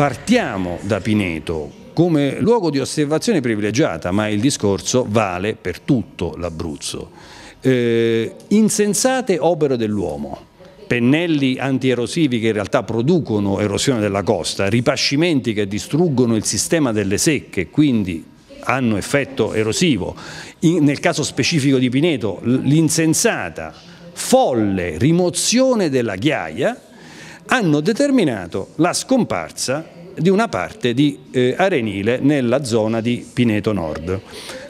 Partiamo da Pineto come luogo di osservazione privilegiata, ma il discorso vale per tutto l'Abruzzo. Eh, insensate opere dell'uomo pennelli antierosivi che in realtà producono erosione della costa, ripascimenti che distruggono il sistema delle secche, quindi hanno effetto erosivo. In, nel caso specifico di Pineto, l'insensata, folle rimozione della ghiaia hanno determinato la scomparsa di una parte di eh, arenile nella zona di Pineto Nord,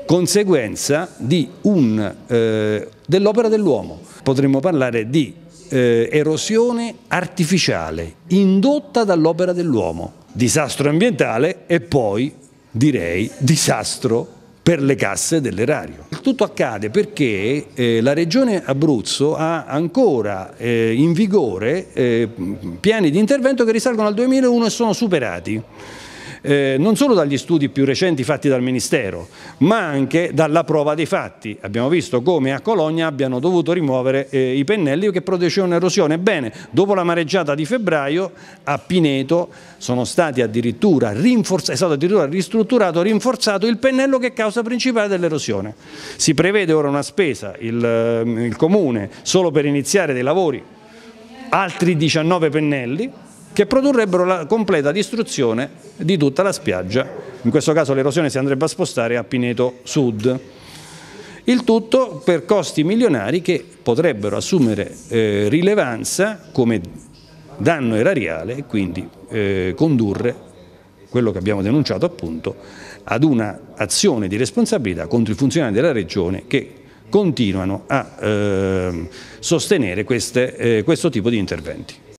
conseguenza eh, dell'opera dell'uomo. Potremmo parlare di eh, erosione artificiale indotta dall'opera dell'uomo, disastro ambientale e poi direi disastro per le casse dell'erario tutto accade perché eh, la regione Abruzzo ha ancora eh, in vigore eh, piani di intervento che risalgono al 2001 e sono superati eh, non solo dagli studi più recenti fatti dal Ministero, ma anche dalla prova dei fatti. Abbiamo visto come a Cologna abbiano dovuto rimuovere eh, i pennelli che producevano erosione. Ebbene, dopo la mareggiata di febbraio a Pineto sono stati addirittura è stato addirittura ristrutturato, rinforzato il pennello che è causa principale dell'erosione. Si prevede ora una spesa, il, ehm, il Comune, solo per iniziare dei lavori, altri 19 pennelli, che produrrebbero la completa distruzione di tutta la spiaggia. In questo caso l'erosione si andrebbe a spostare a Pineto Sud. Il tutto per costi milionari che potrebbero assumere eh, rilevanza come danno erariale e quindi eh, condurre quello che abbiamo denunciato appunto ad un'azione di responsabilità contro i funzionari della Regione che continuano a eh, sostenere queste, eh, questo tipo di interventi.